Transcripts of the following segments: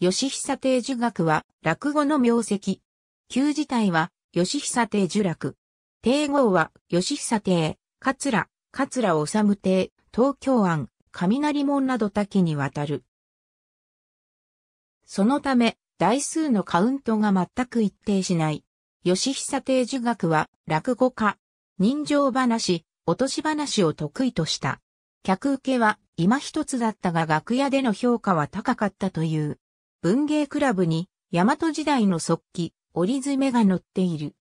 吉久定儒学は、落語の名跡。旧自体は、吉久定儒楽。帝号は、吉久定、桂、桂治帝、東京案、雷門など多岐にわたる。そのため、台数のカウントが全く一定しない。吉久定儒学は、落語家、人情話、落とし話を得意とした。客受けは、今一つだったが楽屋での評価は高かったという。文芸クラブに、大和時代の速記、折詰が載っている。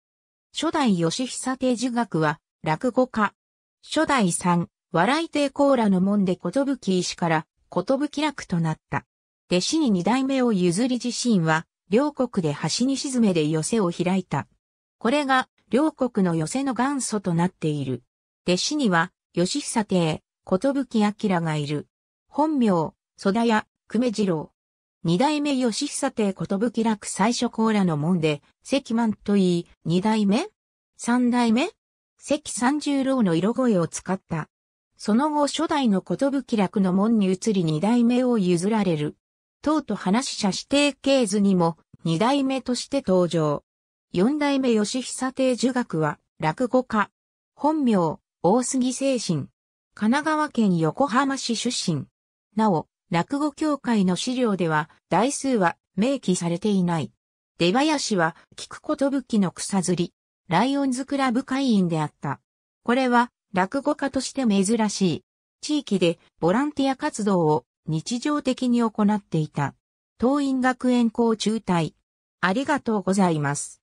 初代吉久帝儒学は、落語家。初代三、笑い亭コーラの門でことぶき石から、ことぶき楽となった。弟子に二代目を譲り自身は、両国で橋に沈めで寄せを開いた。これが、両国の寄せの元祖となっている。弟子には、吉久帝、ことぶきがいる。本名、蘇田屋、久米次郎。二代目義久帝寿楽最初甲羅の門で、関満といい、二代目三代目関三十郎の色声を使った。その後初代の寿楽の門に移り二代目を譲られる。党と話者指定系図にも二代目として登場。四代目義久帝儒学は落語家。本名、大杉精神。神奈川県横浜市出身。なお、落語協会の資料では、台数は明記されていない。出林は、菊ことぶきの草釣り、ライオンズクラブ会員であった。これは、落語家として珍しい。地域でボランティア活動を日常的に行っていた。当院学園校中退。ありがとうございます。